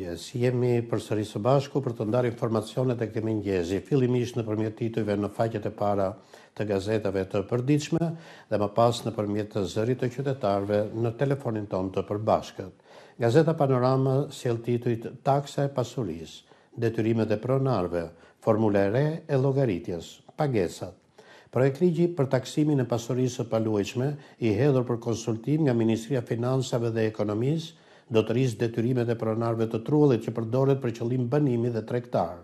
mëngjes. Jemi përsëri së bashku për të ndarë informacionet e këtë mëngjesi, fillimisht nëpërmjet titujve në faqet e para të gazetave të përditshme dhe më pas nëpërmjet të zërit të qytetarëve në telefonin ton të përbashkët. Gazeta Panorama sjell titujt Taksa e pasurisë, detyrimet e pronarëve, formula e re e llogaritjes, pagesat. Projekt ligji për taksimin e pasurisë së paluajtshme i hedhur për konsultim nga Ministria e Financave dhe Ekonomisë do të rrisë detyrimet e pronarëve të trullit që përdoret për qëllim banimi dhe tregtar,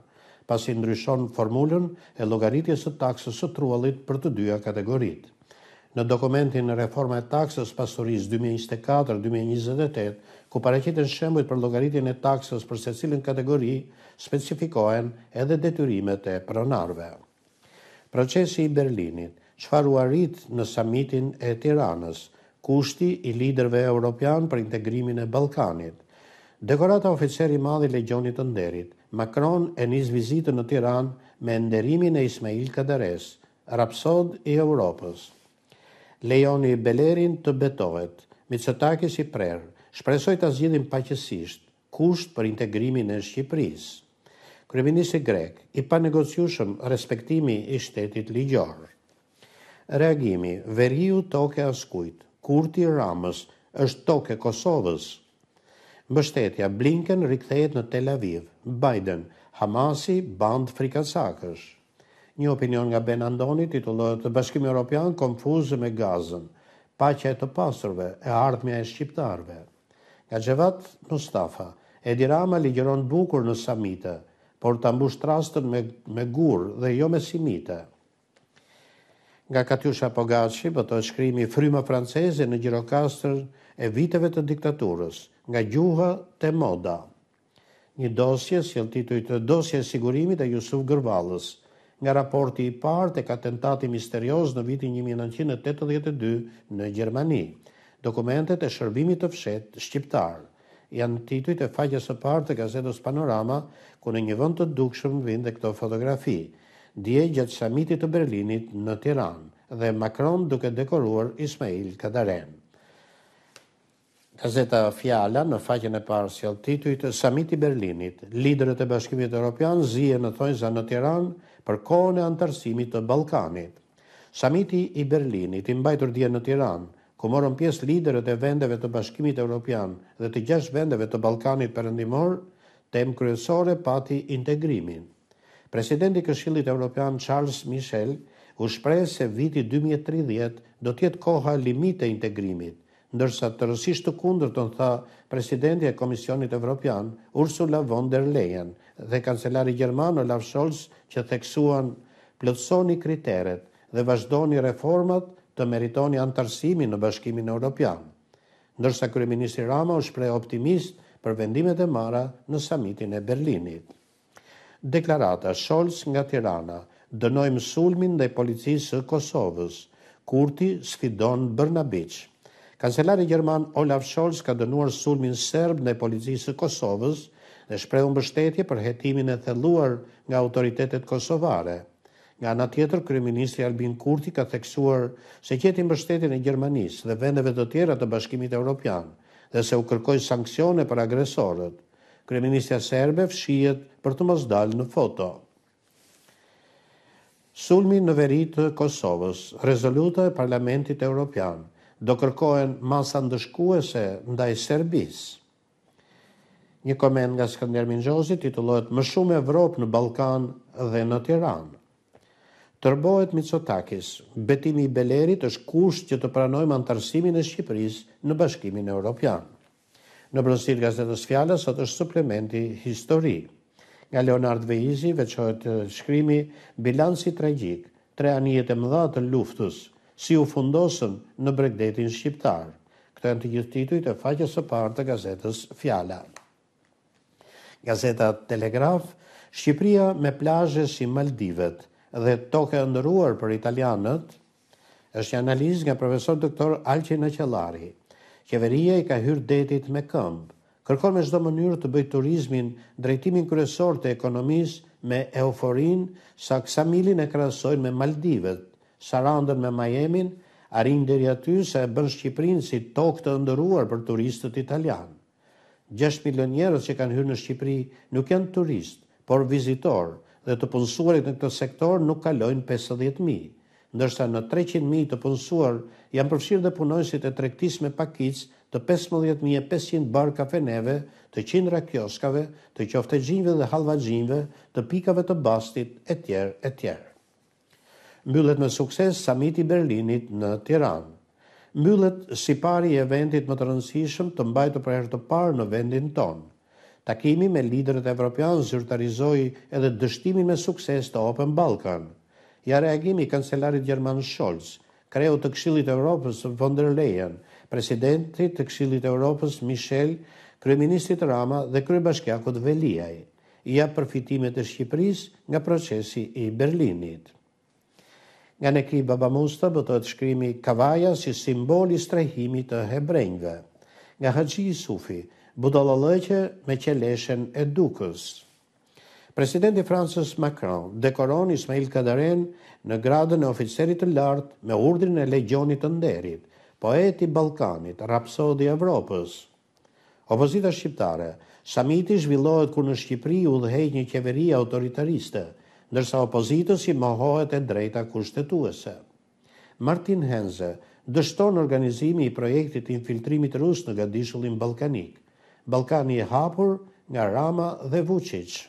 pasi ndryshon formulën e llogaritjes së taksës së trullit për të dyja kategoritë. Në dokumentin reforma e taksës pasurisë 2024-2028, ku paraqiten shembujt për llogaritjen e taksës për secilin kategori, specifikohen edhe detyrimet e pronarëve. Procesi i Berlinit, çfarë u arrit në samitin e Tiranës – kushti i liderve europian për integrimin e Ballkanit. Dekorata oficer i madh i të Nderit. Macron e nis vizitën në Tiranë me nderimin e Ismail Kaderes, rapsod i Evropës. Lejoni Belerin të betohet, Mitsotakis i prerë, shpresoj të zgjidhin paqësisht, kusht për integrimin e Shqipërisë. Kryeministri grek i panegociushëm respektimi i shtetit ligjor. Reagimi Veriu Toke Askujt, Kurti Ramës është tokë e Kosovës. Mbështetja Blinken rikthehet në Tel Aviv. Biden, Hamasi band frikasakës. Një opinion nga Ben Andoni titullohet Bashkimi Evropian konfuz me Gazën. Paqja e të pasurve e ardhmja e shqiptarëve. Nga Xhevat Mustafa, Edi Rama ligjëron bukur në samite, por ta mbushtrastën me me gurë dhe jo me simite nga Katjusha Pogaci, për po të shkrimi frima franceze në gjirokastrë e viteve të diktaturës, nga gjuha të moda. Një dosje, si në tituj të dosje sigurimit e Jusuf Gërvalës, nga raporti i partë e ka tentati misterios në vitin 1982 në Gjermani. Dokumentet e shërbimit të fshet shqiptar janë tituj të faqes së partë të gazetës Panorama, ku në një vënd të dukshëm vind e këto fotografi dje gjatë samitit të Berlinit në Tiran dhe Macron duke dekoruar Ismail Kadaren. Gazeta Fjala në faqen e parë si al titujt Samit i Berlinit, liderët e bashkimit Europian zije në thonjza në Tiran për kohën e antarësimit të Balkanit. Samiti i Berlinit i mbajtur dje në Tiran, ku morën pjesë liderët e vendeve të bashkimit Europian dhe të gjashtë vendeve të Balkanit përëndimor, tem kryesore pati integrimin. Presidenti Këshillit Evropian Charles Michel u shpreh se viti 2030 do tjetë të jetë koha limit e integrimit, ndërsa të rësisht të kundër të në tha Presidenti e Komisionit Evropian Ursula von der Leyen dhe Kancelari Gjermano Lav Scholz që theksuan plëtsoni kriteret dhe vazhdoni reformat të meritoni antarësimi në bashkimin e Europian. Ndërsa Kryeministri Rama u shpreh optimist për vendimet e marra në samitin e Berlinit. Deklarata Scholz nga Tirana, dënojmë sulmin dhe policisë Kosovës, Kurti sfidon Bërnabic. Kancelari Gjerman Olaf Scholz ka dënuar sulmin serb dhe policisë Kosovës dhe shprehu mbështetje për hetimin e thelluar nga autoritetet kosovare. Nga nga tjetër, kryeministri Albin Kurti ka theksuar se qeti mbështetjen e Gjermanisë dhe vendeve të tjera të Bashkimit Evropian dhe se u kërkoi sanksione për agresorët. Kreministja Serbe fshijet për të mos dalë në foto. Sulmi në veri të Kosovës, rezoluta e Parlamentit Europian, do kërkohen masa ndëshkuese ndaj Serbis. Një komend nga Skander Minxhozi titullohet Më shumë Evropë në Ballkan dhe në Tiranë. Tërbohet Mitsotakis, betimi i Belerit është kusht që të pranojmë antarësimin e Shqipërisë në Bashkimin Evropian. Në brënsil gazetës fjallës, sot është suplementi histori. Nga Leonard Vejizi veqohet shkrimi bilansi tragik, tre anijet e mëdha të luftës, si u fundosën në bregdetin shqiptar. Këto janë të gjithë tituj të faqës së parë të gazetës fjalla. Gazeta Telegraf, Shqipria me plajë si Maldivet dhe toke ndëruar për italianët, është një analiz nga profesor doktor Alqin Aqelari. Qeveria i ka hyrë detit me këmbë. Kërkon me çdo mënyrë të bëj turizmin drejtimin kryesor të ekonomisë me euforin, kësa milin e krahasojnë me Maldivet, Sarandën me Majemin, arrin deri aty se e bën Shqipërinë si tokë të ndëruar për turistët italianë. 6 milion njerëz që kanë hyrë në Shqipëri nuk janë turist, por vizitor dhe të punësuarit në këtë sektor nuk kalojnë 50 mijë ndërsa në 300.000 të punësuar janë përfshirë dhe punojësit e trektis me pakic të 15.500 bar kafeneve, të qindra kioskave, të qofte gjinve dhe halva gjinve, të pikave të bastit, e tjerë, e tjerë. Mbyllet me sukses samiti Berlinit në Tiranë. Mbyllet si pari e vendit më të rëndësishëm të mbajtë për herë të parë në vendin tonë. Takimi me liderët evropian zyrtarizoi edhe dështimin me sukses të Open Balkanë, ja reagimi kancelarit Gjerman Scholz, kreu të këshillit Evropës von der Leyen, presidentit të këshillit Evropës Michel, kryeministit Rama dhe krybashkjakut Veliaj, ja përfitimet e Shqipërisë nga procesi i Berlinit. Nga në kri Baba Musta bëtët shkrimi Kavaja si simbol i strehimit të hebrengve. Nga i Sufi, lëqe me qeleshen e dukës. Presidenti Francis Macron dekoron Ismail Kadaren në gradën e oficerit të lartë me urdrin e legjonit të nderit, poet i Balkanit, rapsodi i Evropës. Opozita shqiptare, samiti zhvillohet kur në Shqipëri u dhejt një qeveri autoritariste, ndërsa opozitës i mohohet e drejta kushtetuese. Martin Henze dështon organizimi i projektit infiltrimit rusë në gadishullin balkanik, Balkani e hapur nga Rama dhe Vucicë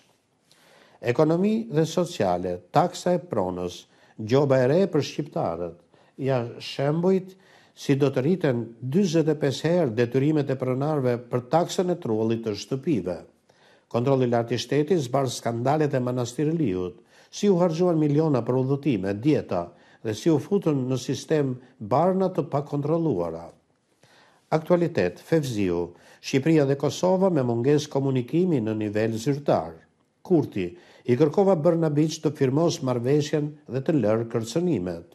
ekonomi dhe sociale, taksa e pronës, gjoba e re për shqiptarët, ja shembojt si do të rriten 25 herë detyrimet e pronarve për taksën e trullit të shtëpive. Kontrolli i lartë i shtetit zbardh skandalet e manastirit Liut, si u hargjuan miliona për udhëtime, dieta dhe si u futën në sistem barna të pakontrolluara. Aktualitet, Fevziu, Shqipëria dhe Kosova me mungesë komunikimi në nivel zyrtar. Kurti, i kërkova Bërnabic të firmos marveshjen dhe të lërë kërcënimet.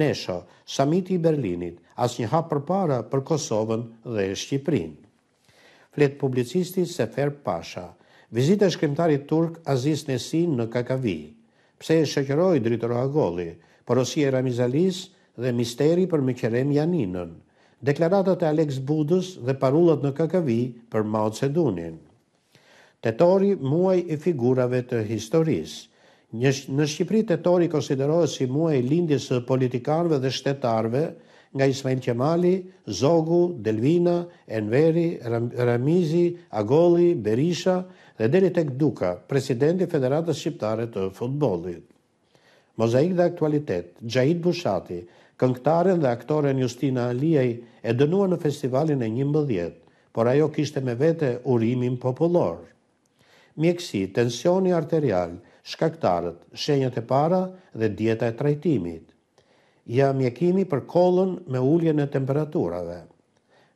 Nesho, samiti i Berlinit, as një hapë për para për Kosovën dhe Shqiprin. Flet publicisti Sefer Pasha, vizita shkrimtarit turk Aziz Nesin në Kakavi, pse e shëqëroj dritoro agoli, porosie Ramizalis dhe misteri për Mikerem Janinën, deklaratat e Alex Budës dhe parullat në Kakavi për Mao Cedunin tetori muaj i figurave të historisë. në Shqipëri tetori konsiderohet si muaj i lindjes së politikanëve dhe shtetarëve, nga Ismail Qemali, Zogu, Delvina, Enveri, Ramizi, Agoli, Berisha dhe deri tek Duka, presidenti Federatës Shqiptare të Futbollit. Mozaik dhe aktualitet, Gjahit Bushati, këngtaren dhe aktoren Justina Alijaj e dënua në festivalin e një mbëdhjet, por ajo kishte me vete urimin popullorë mjekësi, tensioni arterial, shkaktarët, shenjët e para dhe dieta e trajtimit. Ja mjekimi për kollën me ulljen e temperaturave.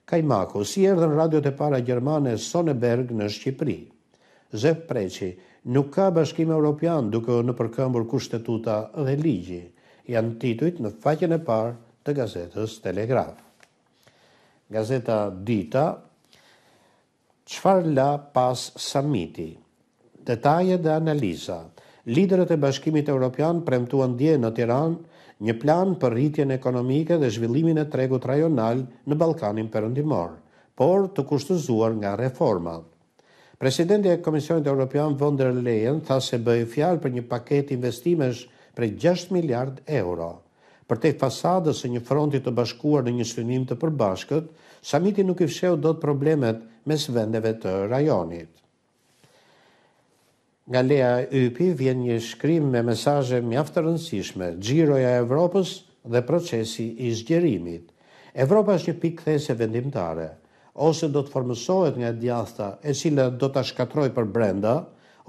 Kajmako, si erdhen radio të para Gjermane Soneberg në Shqipëri. Zef Preqi, nuk ka bashkim e Europian duke në përkëmbur kushtetuta dhe ligji. Janë tituit në faqen e parë të gazetës Telegraf. Gazeta Dita, qfar la pas samiti? detaje dhe analiza. Liderët e Bashkimit Evropian premtuan dje në Tiranë një plan për rritjen ekonomike dhe zhvillimin e tregut rajonal në Ballkanin Perëndimor, por të kushtozuar nga reforma. Presidenti e Komisionit Evropian von der Leyen tha se bëi fjalë për një paketë investimesh prej 6 miliard euro. Për te fasadës e një fronti të bashkuar në një synim të përbashkët, samiti nuk i fsheu dot problemet mes vendeve të rajonit. Nga Lea Ypi vjen një shkrim me mesaje mjaftë rëndësishme, gjiroja Evropës dhe procesi i zgjerimit. Evropa është një pikë these vendimtare, ose do të formësohet nga djathta e cila do të shkatroj për brenda,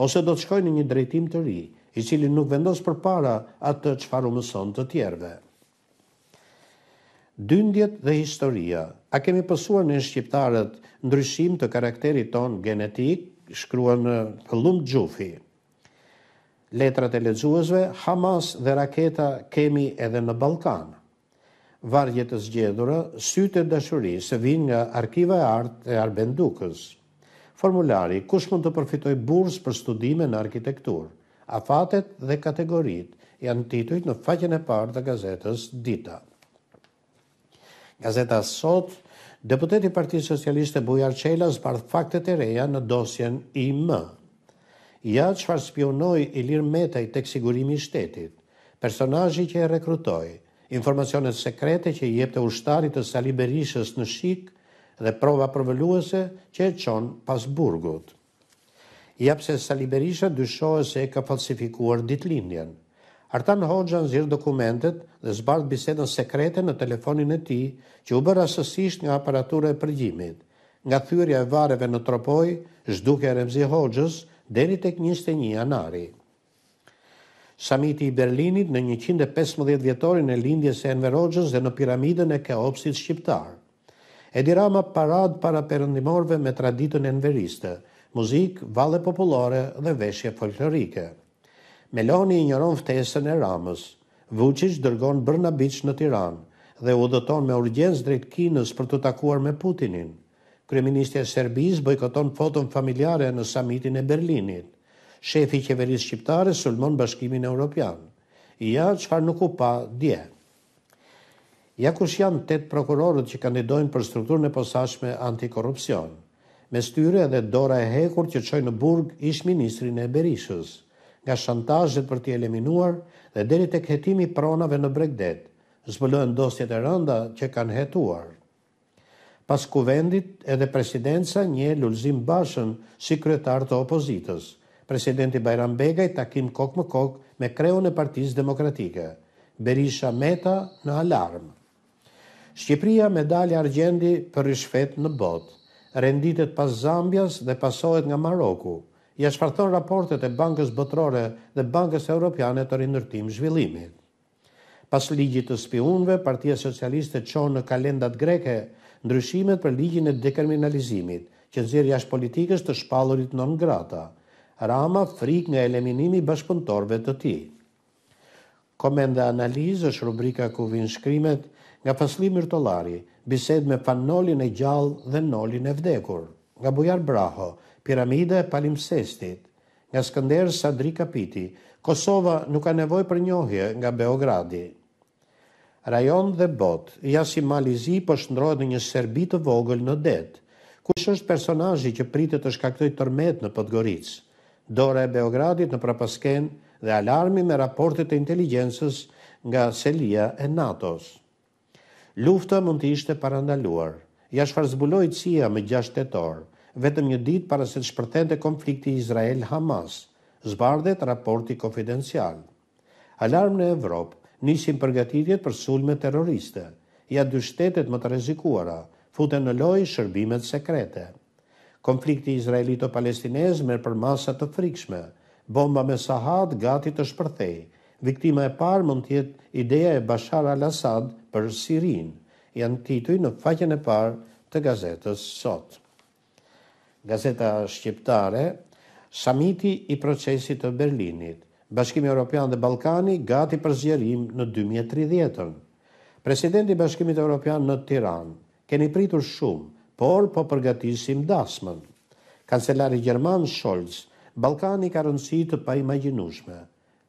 ose do të shkoj në një drejtim të ri, i cili nuk vendos për para atë çfarë faru mëson të tjerve. Dyndjet dhe historia. A kemi pësuar në shqiptarët ndryshim të karakterit ton genetik, shkruan Lum Gjufi. Letrat e lexuesve Hamas dhe raketa kemi edhe në Ballkan. Vargje të zgjedhura, sytë e dashurisë vijnë nga arkiva e artë e Arbendukës. Dukës. Formulari, kush mund të përfitoj bursë për studime në arkitekturë? Afatet dhe kategoritë janë titujt në faqen e parë të gazetës Dita. Gazeta Sot Deputeti Parti Socialiste Bujar Qela zbardh faktet e reja në dosjen i më. Ja që farë spionoj i lirë metaj të kësigurimi shtetit, personajji që e rekrutoj, informacionet sekrete që i jep të ushtarit të saliberishës në shik dhe prova përvëlluese që e qonë pas burgut. Ja pse saliberisha dyshojë se e ka falsifikuar ditlindjen, Artan Hoxha nëzirë dokumentet dhe zbardë bisedën sekrete në telefonin e ti që u bërë asësisht nga aparatura e përgjimit. Nga thyrja e vareve në tropoj, zhduke Remzi Hoxhës, deri tek 21 janari. Samiti i Berlinit në 115 vjetorin e lindjes e Enver Hoxhës dhe në piramidën e Keopsit Shqiptar. Rama parad para perëndimorëve me traditën enveriste, muzikë, valle popullore dhe veshje folklorike. Meloni i njëron ftesën e Ramës. Vucic dërgon Brnabic në Tiran dhe u dëton me urgjens drejt Kinës për të takuar me Putinin. Kryeministja e Serbisë bojkoton foton familjare në samitin e Berlinit. Shefi i qeverisë shqiptare sulmon Bashkimin Evropian. Ja çfarë nuk u pa dje. Ja kush janë tet prokurorët që kandidojnë për strukturën e posaçme antikorrupsion. Me styre dhe dora e hekur që çojnë në burg ish ministrin e Berishës nga shantazhet për t'i eliminuar dhe deri tek hetimi i pronave në Bregdet, zbulohen dosjet e rënda që kanë hetuar. Pas kuvendit, edhe presidenca një lulzim bashën si kryetar të opozitës. Presidenti Bajram Begaj takim kokë më kokë me kreun e partiz demokratike. Berisha Meta në alarm. Shqipria medalja argjendi për rishfet në bot. Renditet pas Zambjas dhe pasohet nga Maroku ja ashfarton raportet e Bankës Botërore dhe Bankës Europiane të rindërtim zhvillimit. Pas ligjit të spiunve, Partia Socialiste qonë në kalendat greke ndryshimet për ligjin e dekriminalizimit, që nëzirë jash politikës të shpalurit non grata. Rama frik nga eliminimi bashkëpuntorve të ti. Komenda analizë është rubrika ku vinë shkrimet nga fasli mërtolari, bised me fanolin e gjallë dhe nolin e vdekur. Nga Bujar Braho, Piramida e Palimpsestit, nga Skënder Sadri Kapiti, Kosova nuk ka nevoj për njohje nga Beogradi. Rajon dhe bot, jasi Malizi për po shëndrojt në një Serbi të vogël në det, kush është personajji që pritë të shkaktoj tërmet në Podgoric, dore e Beogradit në prapasken dhe alarmi me raportet e inteligencës nga Selia e Natos. Lufta mund të ishte parandaluar, jashfar zbuloj cia me gjashtetorë, vetëm një ditë para se të shpërthente konflikti Izrael-Hamas, zbardhet raporti konfidencial. Alarm në Evropë, nisin përgatitjet për sulme terroriste, ja dy shtetet më të rezikuara, futen në loj shërbimet sekrete. Konflikti Izraelito-Palestinez merë për masat të frikshme, bomba me sahat gati të shpërthej, viktima e parë mund tjetë ideja e Bashar al-Assad për Sirin, janë tituj në faqen e parë të gazetës sotë gazeta shqiptare, samiti i procesit të Berlinit, Bashkimi Europian dhe Balkani gati për zgjerim në 2030-ën. Presidenti Bashkimit Europian në Tiran, keni pritur shumë, por po përgatisim dasmën. Kancelari Gjerman Scholz, Balkani ka rëndësi të pa imaginushme.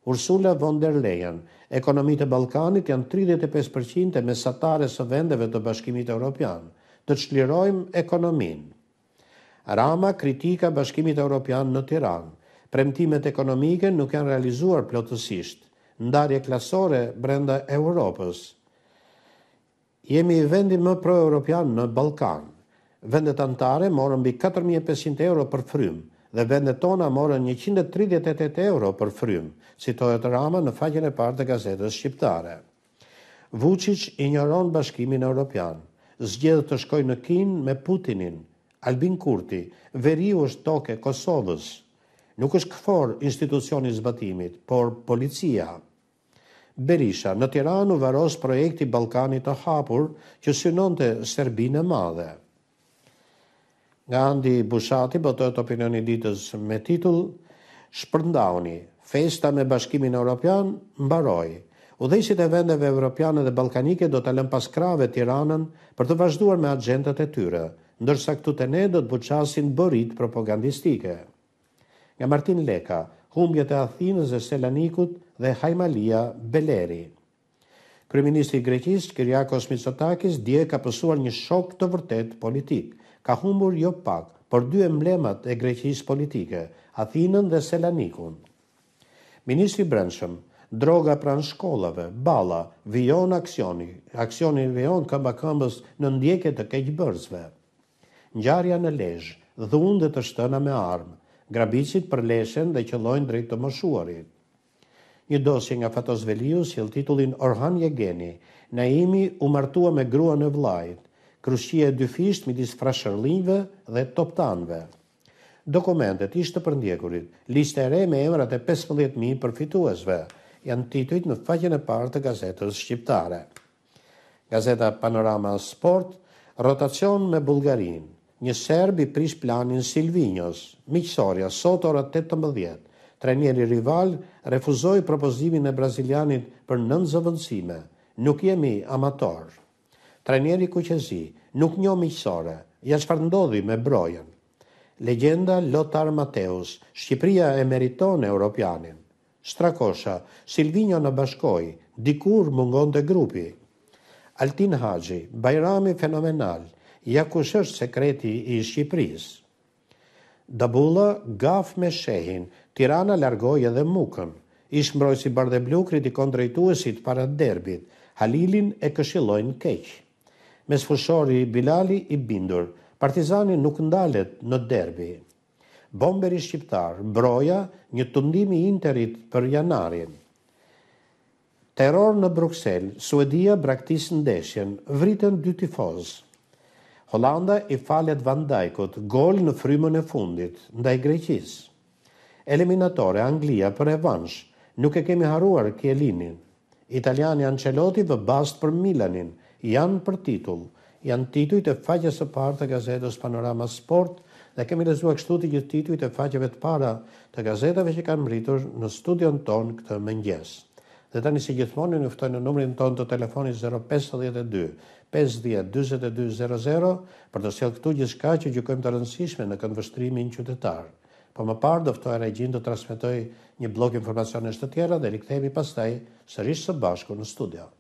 Ursula von der Leyen, ekonomitë e Balkanit janë 35% e mesatare së vendeve të bashkimit Europian, të qlirojmë ekonominë. Rama kritika bashkimit Europian në Tiran. Premtimet ekonomike nuk janë realizuar plotësisht. Ndarje klasore brenda Europës. Jemi i vendi më pro-Europian në Balkan. Vendet antare morën bi 4500 euro për frymë dhe vendet tona morën 138 euro për frymë, citohet Rama në faqen e partë të gazetës shqiptare. Vucic ignoron bashkimin Europian. Zgjedhë të shkoj në Kin me Putinin, Albin Kurti, veriu është toke Kosovës. Nuk është këfor institucionit zbatimit, por policia. Berisha, në Tiranu varos projekti Balkanit të hapur që synon të Serbinë e madhe. Nga Andi Bushati, bëtojt opinioni ditës me titull, shpërndauni, festa me bashkimin Europian, mbaroj. Udhejsit e vendeve Europiane dhe Balkanike do të lëmë pas krave Tiranën për të vazhduar me agendat e tyre, ndërsa këtu të ne do të buqasin bërit propagandistike. Nga Martin Leka, humbjet e Athinës e Selanikut dhe Hajmalia Beleri. Kryeministri i Greqis, Kyriakos Mitsotakis, dje ka pësuar një shok të vërtet politik. Ka humbur jo pak, për dy emblemat e Greqis politike, Athinën dhe Selanikun. Ministri Brenshëm, droga pran shkollave, bala, vion aksioni, aksioni vion këmba këmbës në ndjeket të keqëbërzve ngjarja në lesh, dhundet të shtëna me armë, grabicit për leshen dhe qëllojnë drejt të moshuarit. Një dosje nga Fatos Velius, sjell titullin Orhan Jegeni, Naimi u martua me grua në vllajit, krushqia e dyfisht midis frashërlinjve dhe toptanëve. Dokumentet ishte për ndjekurit, liste e re me emrat e 15000 përfituesve janë titujt në faqen e parë të gazetës shqiptare. Gazeta Panorama Sport, rotacion me Bulgarinë një serbi prish planin Silvinjos, miqësoria, sot ora 18. Trenjeri rival refuzoi propozimin e brazilianit për nën zëvëndësime, nuk jemi amator. Trenjeri kuqezi, nuk një miqësore, ja shfar ndodhi me brojen. Legenda Lothar Mateus, Shqipria e meriton e Europianin. Strakosha, Silvinjo në bashkoj, dikur mungon dhe grupi. Altin Haji, Bajrami fenomenal, ja kush është sekreti i Shqipërisë. Dabulla gaf me shehin, Tirana largoi edhe Mukën. Ish mbroj si bardhë kritikon drejtuesit para derbit. Halilin e këshillojnë keq. Mes fushori Bilali i bindur, Partizani nuk ndalet në derbi. Bomber i shqiptar, broja, një tundimi interit për janarin. Terror në Bruxelles, Suedia braktisë ndeshjen, vritën dy tifozë. Holanda i falet Van Dijkut gol në frymën e fundit ndaj Greqisë. Eliminatore Anglia për revansh, nuk e kemi haruar Kielinin. Italiani Ancelotti vë bast për Milanin, janë për titull. Janë tituj të faqës së parë të gazetës Panorama Sport dhe kemi lezuar kështu të gjithë tituj të faqëve të para të gazetëve që kanë mritur në studion ton këtë mëngjes. Dhe tani si gjithmoni nëftojnë në numrin ton të telefonit 052 50-22-00 për të sjellë këtu gjithçka që gjykojmë të rëndësishme në këndvështrimin qytetar. Po më parë dëftoj regjin të transmitoj një blok informacionisht të tjera dhe rikëthejmi pastaj sërish së bashku në studio.